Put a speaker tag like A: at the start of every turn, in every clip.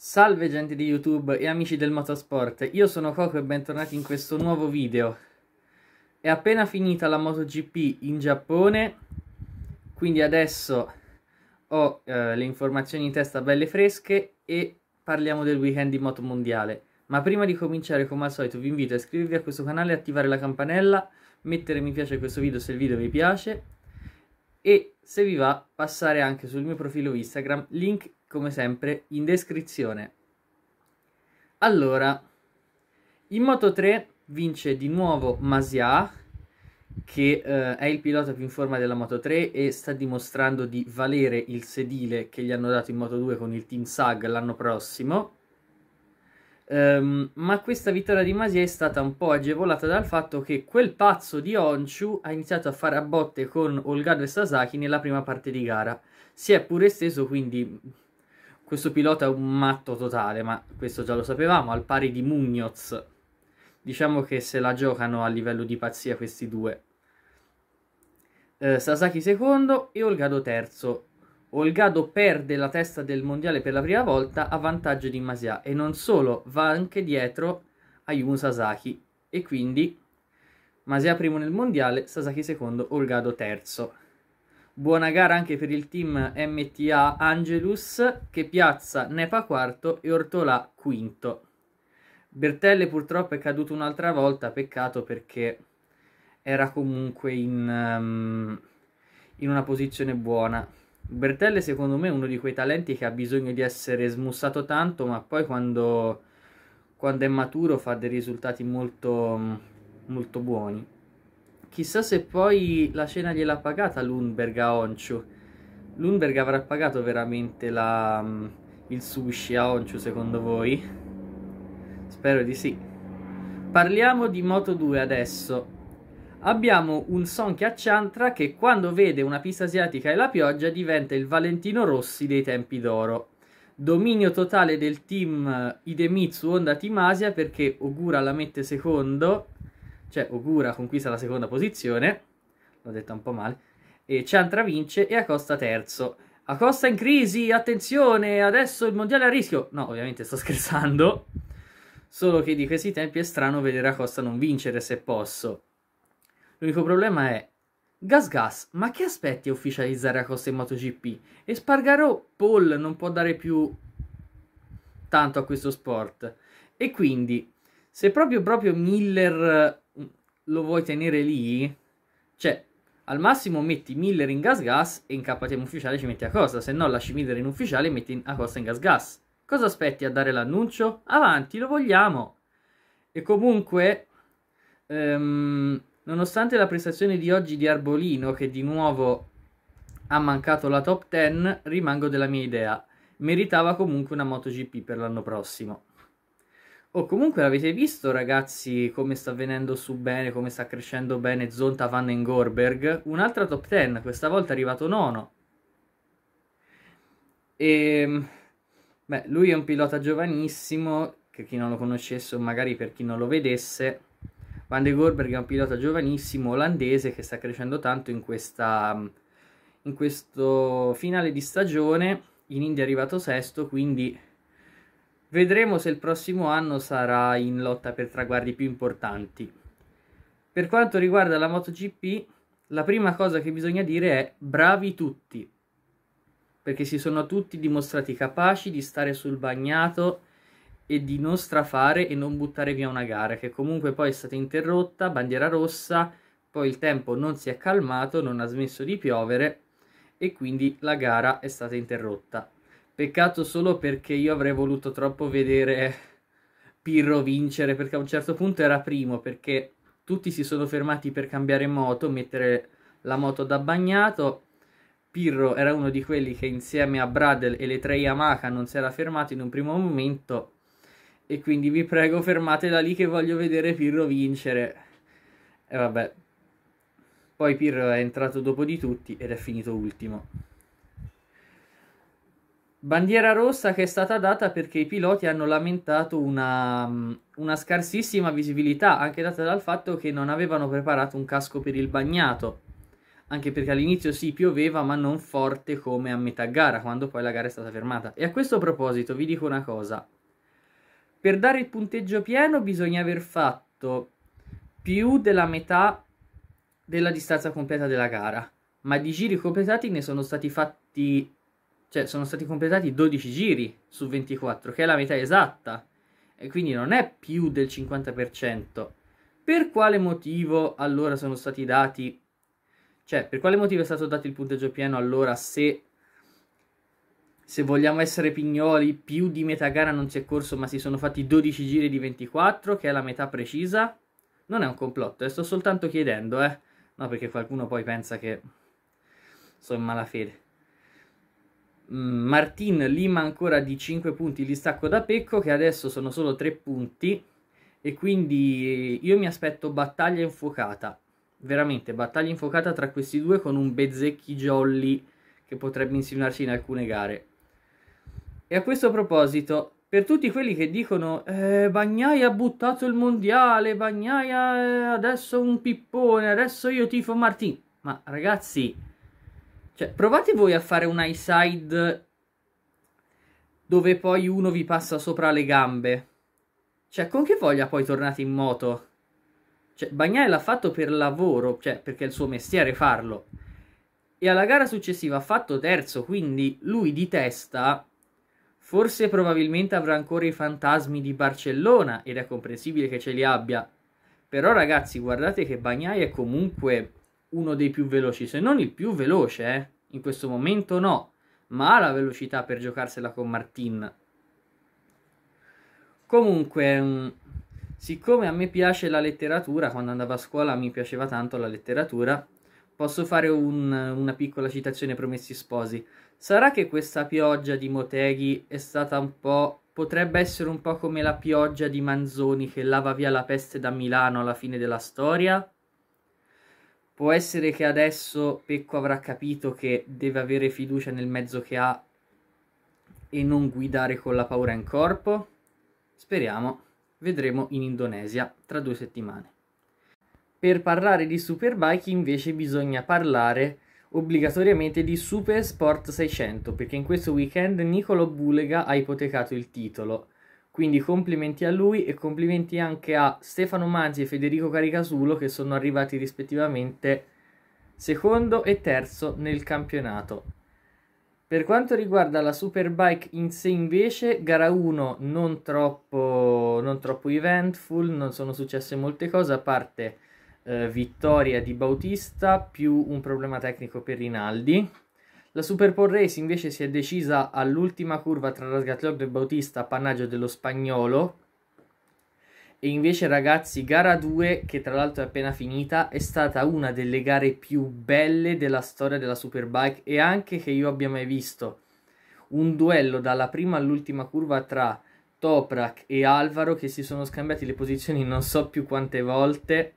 A: Salve gente di YouTube e amici del motorsport, io sono Coco e bentornati in questo nuovo video. È appena finita la MotoGP in Giappone, quindi adesso ho eh, le informazioni in testa belle fresche e parliamo del weekend di moto mondiale. Ma prima di cominciare, come al solito, vi invito a iscrivervi a questo canale, attivare la campanella, mettere mi piace a questo video se il video vi piace e se vi va passare anche sul mio profilo Instagram, link come sempre, in descrizione. Allora, in Moto 3 vince di nuovo Masia, che eh, è il pilota più in forma della Moto 3 e sta dimostrando di valere il sedile che gli hanno dato in Moto 2 con il Team Sag l'anno prossimo. Um, ma questa vittoria di Masia è stata un po' agevolata dal fatto che quel pazzo di Honshu ha iniziato a fare a botte con Olgado e Sasaki nella prima parte di gara. Si è pure esteso quindi questo pilota è un matto totale, ma questo già lo sapevamo, al pari di Mugnoz. Diciamo che se la giocano a livello di pazzia questi due. Eh, Sasaki secondo e Olgado terzo. Olgado perde la testa del mondiale per la prima volta a vantaggio di Masia e non solo, va anche dietro a Yun Sasaki e quindi Masia primo nel mondiale, Sasaki secondo, Olgado terzo. Buona gara anche per il team MTA Angelus che piazza Nepa quarto e Ortolà quinto. Bertelle purtroppo è caduto un'altra volta, peccato perché era comunque in, um, in una posizione buona. Bertelle secondo me è uno di quei talenti che ha bisogno di essere smussato tanto, ma poi quando, quando è maturo fa dei risultati molto, molto buoni. Chissà se poi la cena gliel'ha pagata Lundberg a Onchu. Lundberg avrà pagato veramente la, mm, il sushi a Onchu secondo voi? Spero di sì. Parliamo di Moto 2 adesso abbiamo un Son che acciantra che quando vede una pista asiatica e la pioggia diventa il Valentino Rossi dei tempi d'oro. Dominio totale del team eh, Idemitsu Honda Team Asia perché Ogura la mette secondo cioè Ogura conquista la seconda posizione, l'ho detta un po' male, e Chantra vince e Acosta terzo. Acosta in crisi, attenzione, adesso il mondiale è a rischio. No, ovviamente sto scherzando, solo che di questi tempi è strano vedere Acosta non vincere se posso. L'unico problema è Gas Gas, ma che aspetti a ufficializzare Acosta in MotoGP? E Spargaro Paul non può dare più tanto a questo sport. E quindi, se proprio proprio Miller lo vuoi tenere lì? Cioè, al massimo metti Miller in gas gas e in KTM ufficiale ci metti a cosa, se no lasci Miller in ufficiale e metti a cosa in gas gas. Cosa aspetti a dare l'annuncio? Avanti, lo vogliamo! E comunque, um, nonostante la prestazione di oggi di Arbolino, che di nuovo ha mancato la top 10, rimango della mia idea. Meritava comunque una MotoGP per l'anno prossimo oh, comunque l'avete visto ragazzi come sta venendo su bene, come sta crescendo bene Zonta Van den Gorberg? Un'altra top 10, questa volta è arrivato nono. E, ehm, beh, lui è un pilota giovanissimo, per chi non lo conoscesse o magari per chi non lo vedesse, Van den Gorberg è un pilota giovanissimo olandese che sta crescendo tanto in, questa, in questo finale di stagione. In India è arrivato sesto, quindi Vedremo se il prossimo anno sarà in lotta per traguardi più importanti. Per quanto riguarda la MotoGP, la prima cosa che bisogna dire è bravi tutti, perché si sono tutti dimostrati capaci di stare sul bagnato e di non strafare e non buttare via una gara che comunque poi è stata interrotta, bandiera rossa, poi il tempo non si è calmato, non ha smesso di piovere e quindi la gara è stata interrotta. Peccato solo perché io avrei voluto troppo vedere Pirro vincere, perché a un certo punto era primo, perché tutti si sono fermati per cambiare moto, mettere la moto da bagnato. Pirro era uno di quelli che insieme a Bradel e le tre Yamaha non si era fermato in un primo momento e quindi vi prego fermatela lì che voglio vedere Pirro vincere. E vabbè. Poi Pirro è entrato dopo di tutti ed è finito ultimo. Bandiera rossa che è stata data perché i piloti hanno lamentato una, mm, una, scarsissima visibilità, anche data dal fatto che non avevano preparato un casco per il bagnato. Anche perché all'inizio sì pioveva, ma non forte come a metà gara, quando poi la gara è stata fermata. E a questo proposito vi dico una cosa. Per dare il punteggio pieno bisogna aver fatto più della metà della distanza completa della gara, ma di giri completati ne sono stati fatti cioè sono stati completati 12 giri su 24, che è la metà esatta, e quindi non è più del 50%. Per quale motivo allora sono stati dati, cioè per quale motivo è stato dato il punteggio pieno allora se, se vogliamo essere pignoli, più di metà gara non si è corso ma si sono fatti 12 giri di 24, che è la metà precisa? Non è un complotto, eh, sto soltanto chiedendo, eh. No, perché qualcuno poi pensa che sono in malafede. Mm, Martin Lima ancora di 5 punti li stacco da Pecco che adesso sono solo 3 punti e quindi io mi aspetto battaglia infuocata veramente battaglia infuocata tra questi due con un Bezzecchi Jolly che potrebbe insinuarsi in alcune gare e a questo proposito per tutti quelli che dicono eh, Bagnaia ha buttato il mondiale Bagnaia adesso un pippone adesso io tifo Martin ma ragazzi cioè, provate voi a fare un high side dove poi uno vi passa sopra le gambe. Cioè, con che voglia poi tornate in moto? Cioè, Bagnai l'ha fatto per lavoro, cioè perché è il suo mestiere farlo. E alla gara successiva ha fatto terzo, quindi lui di testa forse probabilmente avrà ancora i fantasmi di Barcellona ed è comprensibile che ce li abbia. Però ragazzi, guardate che Bagnai è comunque uno dei più veloci, se non il più veloce, eh? in questo momento no, ma ha la velocità per giocarsela con Martin. Comunque, mm, siccome a me piace la letteratura, quando andavo a scuola mi piaceva tanto la letteratura, posso fare un, una piccola citazione Promessi Sposi. Sarà che questa pioggia di Moteghi è stata un po'... potrebbe essere un po' come la pioggia di Manzoni che lava via la peste da Milano alla fine della storia? Può essere che adesso Pecco avrà capito che deve avere fiducia nel mezzo che ha e non guidare con la paura in corpo? Speriamo, vedremo in Indonesia tra due settimane. Per parlare di Superbike invece bisogna parlare obbligatoriamente di Super Sport 600 perché in questo weekend Nicolo Bulega ha ipotecato il titolo quindi complimenti a lui e complimenti anche a Stefano Manzi e Federico Caricasulo che sono arrivati rispettivamente secondo e terzo nel campionato. Per quanto riguarda la Superbike in sé invece, gara 1 non troppo, non troppo eventful, non sono successe molte cose, a parte eh, vittoria di Bautista più un problema tecnico per Rinaldi, la Super Pole Race invece si è decisa all'ultima curva tra Rasgatlioglu e Bautista, appannaggio dello spagnolo. E invece ragazzi, gara 2, che tra l'altro è appena finita, è stata una delle gare più belle della storia della Superbike e anche che io abbia mai visto. Un duello dalla prima all'ultima curva tra Toprak e Alvaro che si sono scambiati le posizioni non so più quante volte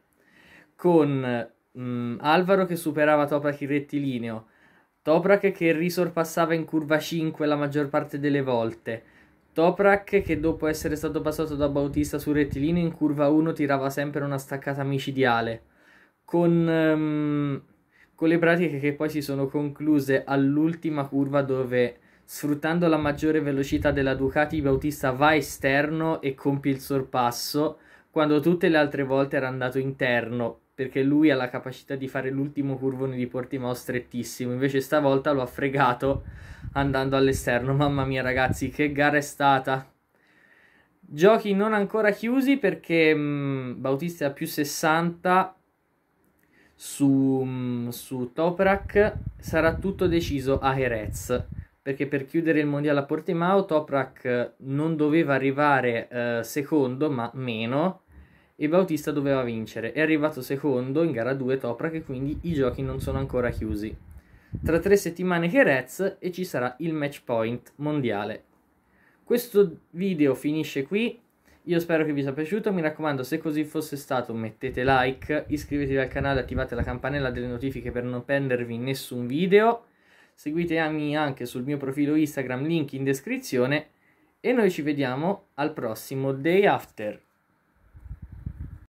A: con mh, mm, Alvaro che superava Toprak in rettilineo, Toprak che risorpassava in curva 5 la maggior parte delle volte. Toprak che dopo essere stato passato da Bautista sul rettilineo in curva 1 tirava sempre una staccata micidiale. Con, um, con le pratiche che poi si sono concluse all'ultima curva dove sfruttando la maggiore velocità della Ducati Bautista va esterno e compie il sorpasso quando tutte le altre volte era andato interno perché lui ha la capacità di fare l'ultimo curvone di Portimao strettissimo, invece stavolta lo ha fregato andando all'esterno. Mamma mia ragazzi, che gara è stata! Giochi non ancora chiusi perché mh, mm, Bautista ha più 60 su, mh, mm, su Toprak, sarà tutto deciso a Jerez perché per chiudere il mondiale a Portimao Toprak non doveva arrivare eh, secondo ma meno e Bautista doveva vincere. È arrivato secondo in gara 2 Toprak quindi i giochi non sono ancora chiusi. Tra tre settimane Jerez e ci sarà il match point mondiale. Questo video finisce qui, io spero che vi sia piaciuto, mi raccomando se così fosse stato mettete like, iscrivetevi al canale, attivate la campanella delle notifiche per non perdervi nessun video, seguitemi anche sul mio profilo Instagram, link in descrizione e noi ci vediamo al prossimo day after.